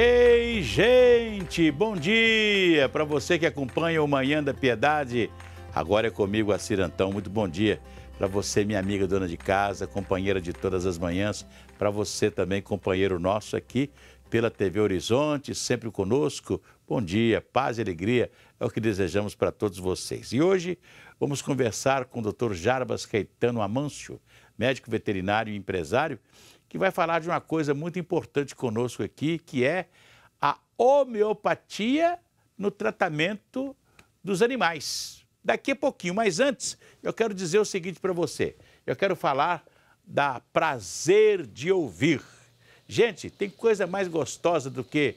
Ei, gente, bom dia para você que acompanha o Manhã da Piedade. Agora é comigo a Cirantão, muito bom dia. Para você, minha amiga dona de casa, companheira de todas as manhãs, para você também, companheiro nosso aqui pela TV Horizonte, sempre conosco. Bom dia, paz e alegria é o que desejamos para todos vocês. E hoje vamos conversar com o Dr. Jarbas Caetano Amâncio, médico veterinário e empresário que vai falar de uma coisa muito importante conosco aqui, que é a homeopatia no tratamento dos animais. Daqui a pouquinho, mas antes, eu quero dizer o seguinte para você. Eu quero falar da prazer de ouvir. Gente, tem coisa mais gostosa do que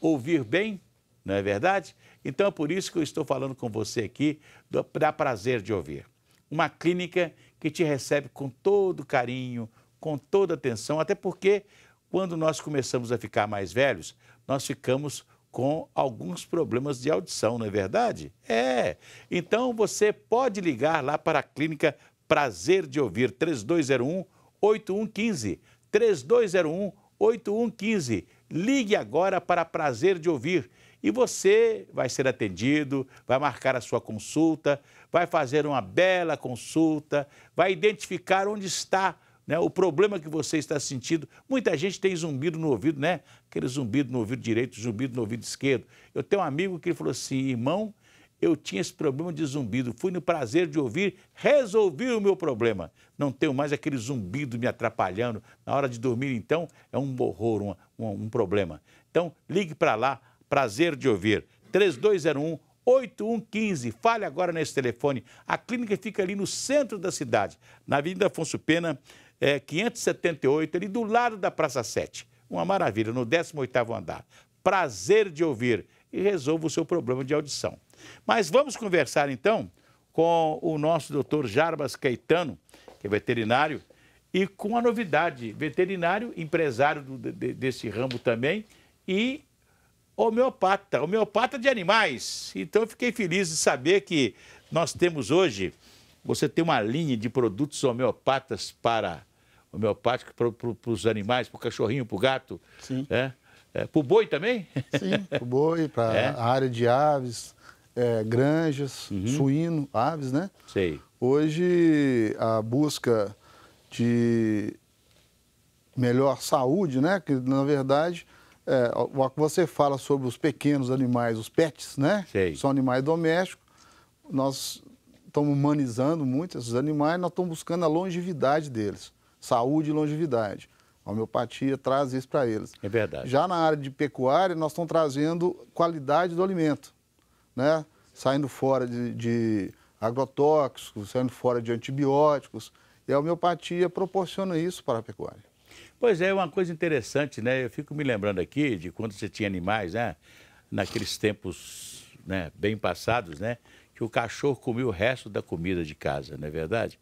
ouvir bem, não é verdade? Então é por isso que eu estou falando com você aqui do, da Prazer de Ouvir. Uma clínica que te recebe com todo carinho, com toda atenção, até porque quando nós começamos a ficar mais velhos, nós ficamos com alguns problemas de audição, não é verdade? É. Então você pode ligar lá para a clínica Prazer de Ouvir 3201 8115 3201 8115. Ligue agora para Prazer de Ouvir e você vai ser atendido, vai marcar a sua consulta, vai fazer uma bela consulta, vai identificar onde está né? o problema que você está sentindo. Muita gente tem zumbido no ouvido, né? Aquele zumbido no ouvido direito, zumbido no ouvido esquerdo. Eu tenho um amigo que falou assim, irmão, eu tinha esse problema de zumbido. Fui no prazer de ouvir, resolvi o meu problema. Não tenho mais aquele zumbido me atrapalhando. Na hora de dormir, então, é um horror, um, um, um problema. Então, ligue para lá, prazer de ouvir. 3201 8115. Fale agora nesse telefone. A clínica fica ali no centro da cidade, na Avenida Afonso Pena, é, 578, ali do lado da Praça 7. Uma maravilha, no 18º andar. Prazer de ouvir e resolva o seu problema de audição. Mas vamos conversar então com o nosso doutor Jarbas Caetano, que é veterinário, e com a novidade, veterinário, empresário do, de, desse ramo também e homeopata, homeopata de animais. Então fiquei feliz de saber que nós temos hoje, você tem uma linha de produtos homeopatas para homeopático para pro, os animais, para o cachorrinho, para o gato. Sim. Né? É, é para o boi também? Sim, para o boi, para é. a área de aves, é, granjas, uhum. suíno, aves, né? Sei. Hoje, a busca de melhor saúde, né? Que, na verdade, é, você fala sobre os pequenos animais, os pets, né? Sei. São animais domésticos. Nós estamos humanizando muito esses animais, nós estamos buscando a longevidade deles saúde e longevidade. A homeopatia traz isso para eles. É verdade. Já na área de pecuária, nós estamos trazendo qualidade do alimento, né? saindo fora de, de agrotóxicos, saindo fora de antibióticos. E a homeopatia proporciona isso para a pecuária. Pois é, uma coisa interessante, né? Eu fico me lembrando aqui de quando você tinha animais, né? Naqueles tempos né, bem passados, né? Que o cachorro comia o resto da comida de casa, não é verdade?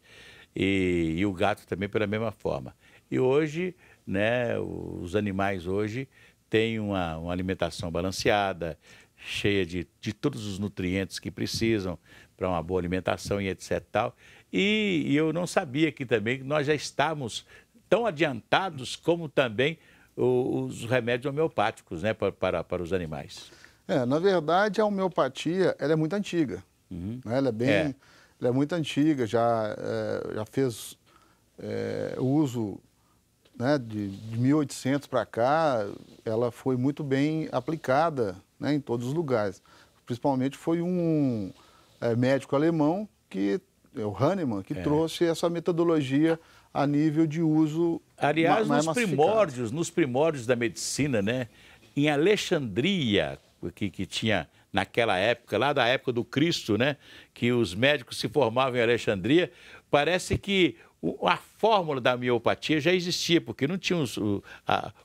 e, e o gato também pela mesma forma. E hoje, né, os animais hoje têm uma, uma alimentação balanceada, cheia de, de todos os nutrientes que precisam para uma boa alimentação e etc. Tal. E, e eu não sabia que também nós já estávamos tão adiantados como também os remédios homeopáticos né, para, para, os animais. É, na verdade, a homeopatia ela é muito antiga. Uhum. Né? Ela é bem. É ela é muito antiga, já, é, já fez é, uso né, de, de 1800 para cá, ela foi muito bem aplicada né, em todos os lugares. Principalmente foi um é, médico alemão, que, é o Hahnemann, que é. trouxe essa metodologia a nível de uso Aliás, mais nos primórdios, nos primórdios da medicina, né? Em Alexandria, que, que tinha naquela época, lá da época do Cristo, né, que os médicos se formavam em Alexandria, parece que a fórmula da miopatia já existia, porque não tinha os,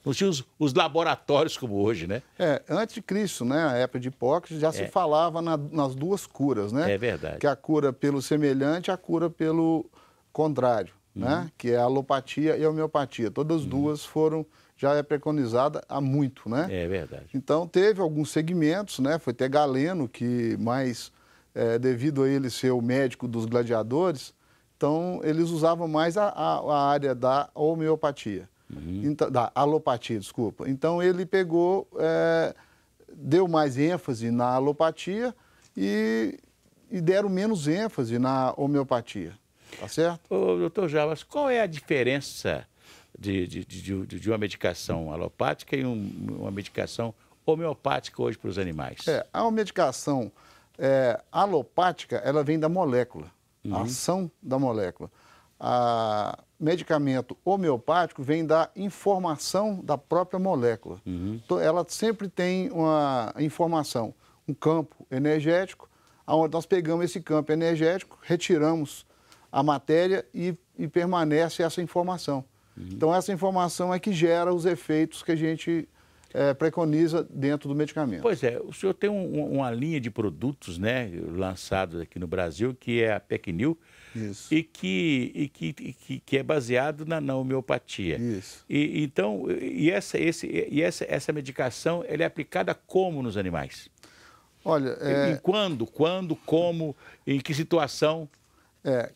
não tinha os, os laboratórios como hoje, né? É, antes de Cristo, né, a época de Hipócrates, já é. se falava na, nas duas curas, né? É verdade. Que a cura pelo semelhante e a cura pelo contrário, né? uhum. né? Que é a alopatia e a homeopatia. Todas uhum. duas foram já é preconizada há muito, né? É verdade. Então, teve alguns segmentos, né? Foi até Galeno, que mais, é, devido a ele ser o médico dos gladiadores, então eles usavam mais a, a, a área da homeopatia, uhum. então, da alopatia, desculpa. Então, ele pegou, é, deu mais ênfase na alopatia e, e deram menos ênfase na homeopatia, tá certo? Ô, doutor Javas, qual é a diferença de, de, de, de uma medicação alopática e um, uma medicação homeopática hoje para os animais? É, a medicação é, alopática, ela vem da molécula, uhum. a ação da molécula. A medicamento homeopático vem da informação da própria molécula. Uhum. Então, ela sempre tem uma informação, um campo energético, onde nós pegamos esse campo energético, retiramos a matéria e, e permanece essa informação. Uhum. Então, essa informação é que gera os efeitos que a gente é, preconiza dentro do medicamento. Pois é, o senhor tem um, uma linha de produtos né, lançados aqui no Brasil, que é a Pecnil, e, que, e que, que, que, é baseado na, na homeopatia. Isso. E, então, e, essa, esse, e essa, essa medicação ela é aplicada como nos animais? Olha, é... e, quando, quando, como, em que situação? É,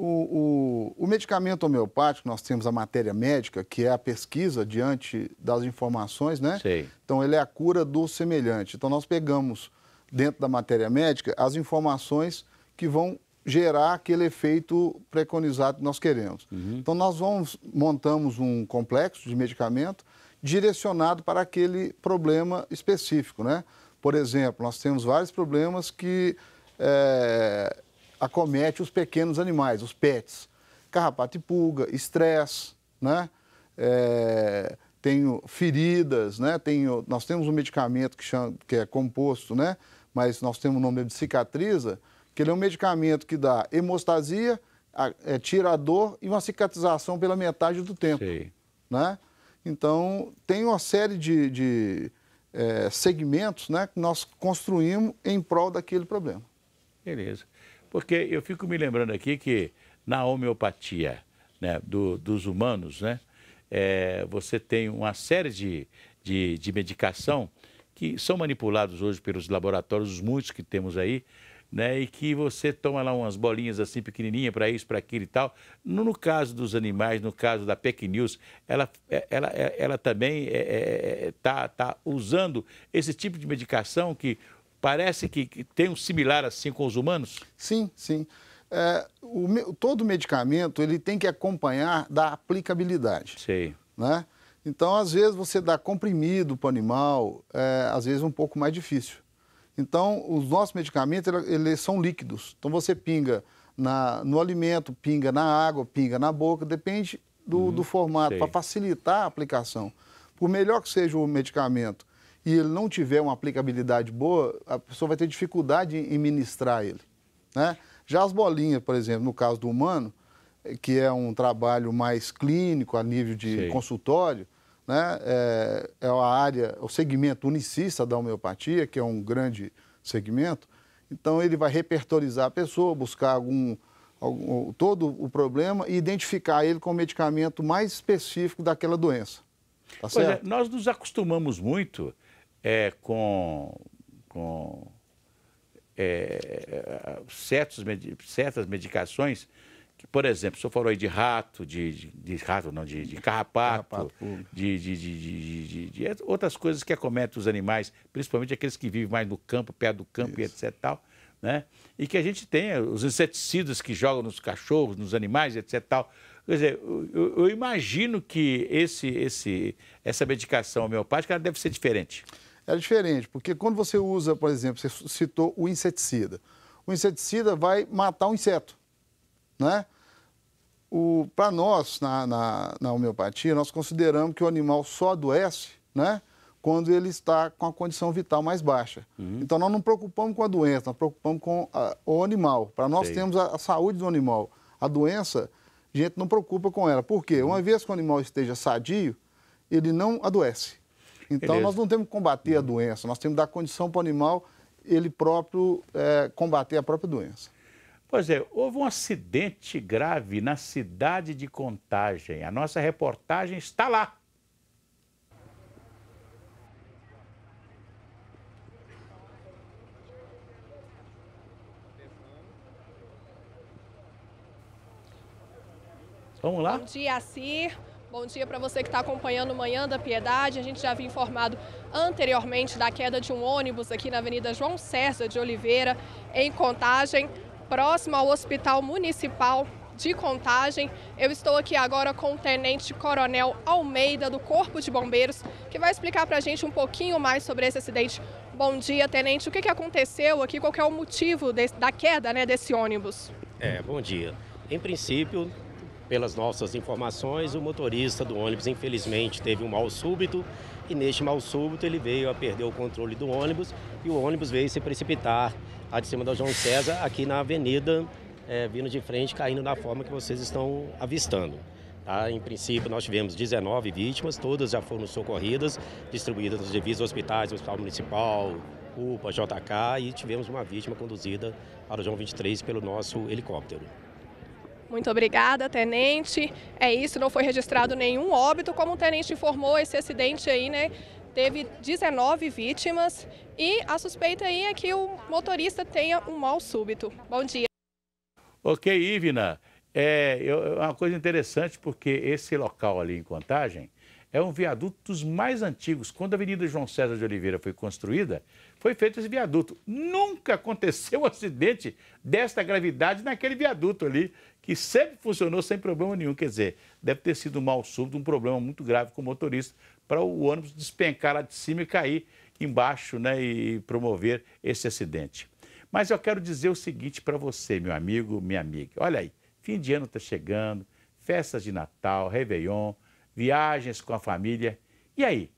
o, o, o, medicamento homeopático, nós temos a matéria médica, que é a pesquisa diante das informações, né? Sim. Então, ele é a cura do semelhante. Então, nós pegamos dentro da matéria médica as informações que vão gerar aquele efeito preconizado que nós queremos. Uhum. Então, nós vamos, montamos um complexo de medicamento direcionado para aquele problema específico, né? Por exemplo, nós temos vários problemas que... É acomete os pequenos animais, os pets. Carrapato e pulga, estresse, né? É, tenho feridas, né? Tenho, nós temos um medicamento que, chama, que é composto, né? Mas nós temos o nome de cicatriza, que ele é um medicamento que dá hemostasia, a, é, tira a dor e uma cicatrização pela metade do tempo. Sim. Né? Então, tem uma série de, de é, segmentos né, que nós construímos em prol daquele problema. Beleza. Porque eu fico me lembrando aqui que na homeopatia né, do, dos humanos, né, é, você tem uma série de, de, de medicação que são manipulados hoje pelos laboratórios, muitos que temos aí, né, e que você toma lá umas bolinhas assim pequenininha para isso, para aquilo e tal. No, no, caso dos animais, no caso da PEC News, ela, é, ela, é, ela também está é, é, é tá, tá usando esse tipo de medicação que Parece que tem um similar assim com os humanos? Sim, sim. É, o, todo medicamento ele tem que acompanhar da aplicabilidade. Sim. Né? Então, às vezes, você dá comprimido para o animal, é, às vezes um pouco mais difícil. Então, os nossos medicamentos eles são líquidos. Então, você pinga na, no alimento, pinga na água, pinga na boca, depende do, do uhum, formato, para facilitar a aplicação. Por melhor que seja o medicamento e ele não tiver uma aplicabilidade boa, a pessoa vai ter dificuldade em ministrar ele. Né? Já as bolinhas, por exemplo, no caso do humano, eh, que é um trabalho mais clínico a nível de Sim. consultório, né? Eh, é, é a área, o segmento unicista da homeopatia, que é um grande segmento, então ele vai repertorizar a pessoa, buscar algum, algum, todo o problema e identificar ele com o medicamento mais específico daquela doença. Tá pois É, nós nos acostumamos muito é, com, com é, certos, certas medicações que, por exemplo, o senhor falou aí de rato, de, de, de rato não, de, de carrapato, carrapato de, de, outras coisas que acometem os animais, principalmente aqueles que vivem mais no campo, perto do campo Isso. e etc. Tal, né? E que a gente tem os inseticidas que jogam nos cachorros, nos animais, etc. Tal. Quer dizer, eu, eu imagino que esse, esse, essa medicação homeopática deve ser diferente era diferente, porque quando você usa, por exemplo, você citou o inseticida. O inseticida vai matar o um inseto, né? Para nós, na, na, na, homeopatia, nós consideramos que o animal só adoece, né? Quando ele está com a condição vital mais baixa. Uhum. Então, nós não preocupamos com a doença, nós preocupamos com a, o animal. Para nós, Sei. temos a, a saúde do animal. A doença, a gente não preocupa com ela. Por quê? Uma vez que o animal esteja sadio, ele não adoece. Então, Beleza. nós não temos que combater a doença, nós temos que dar condição para o animal ele próprio é, combater a própria doença. Pois é, houve um acidente grave na cidade de Contagem. A nossa reportagem está lá. Vamos lá? Bom dia, Cir. Bom dia para você que está acompanhando Manhã da Piedade. A gente já havia informado anteriormente da queda de um ônibus aqui na Avenida João César de Oliveira, em Contagem, próximo ao Hospital Municipal de Contagem. Eu estou aqui agora com o Tenente Coronel Almeida, do Corpo de Bombeiros, que vai explicar para a gente um pouquinho mais sobre esse acidente. Bom dia, Tenente. O que, que aconteceu aqui? Qual é o motivo da queda né, desse ônibus? É, bom dia. Em princípio, pelas nossas informações, o motorista do ônibus, infelizmente, teve um mal súbito e neste mal súbito ele veio a perder o controle do ônibus e o ônibus veio se precipitar lá de cima da João César, aqui na avenida, é, vindo de frente, caindo da forma que vocês estão avistando. Tá? Em princípio, nós tivemos 19 vítimas, todas já foram socorridas, distribuídas nos devidos hospitais, Hospital Municipal, UPA, JK, e tivemos uma vítima conduzida para o João 23 pelo nosso helicóptero. Muito obrigada, tenente. É isso, não foi registrado nenhum óbito. Como o tenente informou, esse acidente aí, né, teve 19 vítimas e a suspeita aí é que o motorista tenha um mal súbito. Bom dia. Ok, Ivna. É, é uma coisa interessante porque esse local ali em Contagem é um viaduto dos mais antigos. Quando a Avenida João César de Oliveira foi construída, foi feito esse viaduto. Nunca aconteceu um acidente desta gravidade naquele viaduto ali, que sempre funcionou sem problema nenhum. Quer dizer, deve ter sido um mal súbito, um problema muito grave com o motorista, para o ônibus despencar lá de cima e cair embaixo né, e promover esse acidente. Mas eu quero dizer o seguinte para você, meu amigo, minha amiga. Olha aí, fim de ano está chegando, festas de Natal, Réveillon, viagens com a família. E aí?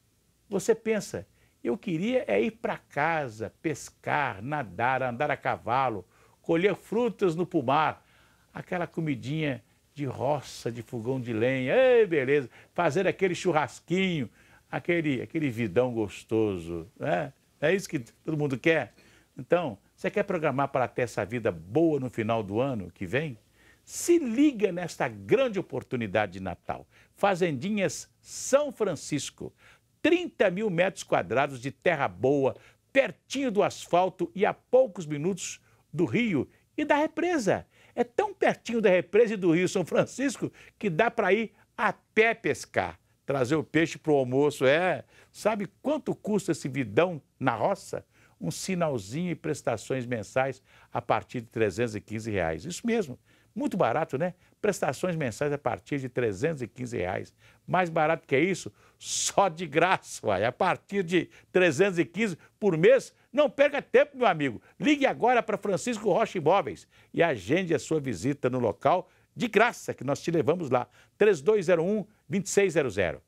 Você pensa, eu queria é ir para casa, pescar, nadar, andar a cavalo, colher frutas no pomar, aquela comidinha de roça, de fogão de lenha, ei, beleza, fazer aquele churrasquinho, aquele, aquele vidão gostoso, né? É isso que todo mundo quer? Então, você quer programar para ter essa vida boa no final do ano que vem? Se liga nesta grande oportunidade de Natal. Fazendinhas São Francisco. 30 mil metros quadrados de terra boa, pertinho do asfalto e a poucos minutos do rio e da represa é tão pertinho da represa e do Rio São Francisco que dá para ir a pé pescar. Trazer o peixe para o almoço é. Sabe quanto custa esse vidão na roça? Um sinalzinho e prestações mensais a partir de 315 reais. Isso mesmo, muito barato, né? Prestações mensais a partir de 315 reais. Mais barato que isso, só de graça, uai. A partir de 315 por mês, não perca tempo, meu amigo. Ligue agora para Francisco Rocha Imóveis e agende a sua visita no local de graça que nós te levamos lá. 3201 2600.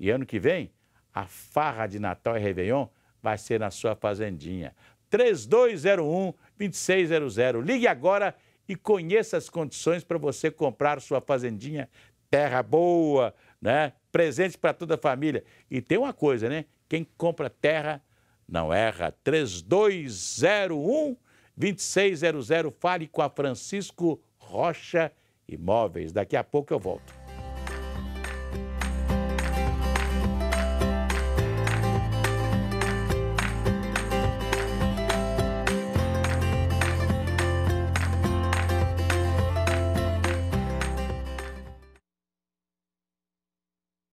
E ano que vem, a farra de Natal e Réveillon vai ser na sua fazendinha. 3201 2600. Ligue agora e conheça as condições para você comprar sua fazendinha. Terra boa, né? Presente para toda a família. E tem uma coisa, né? Quem compra terra não erra. 3201 2600. Fale com a Francisco Rocha Imóveis. Daqui a pouco eu volto.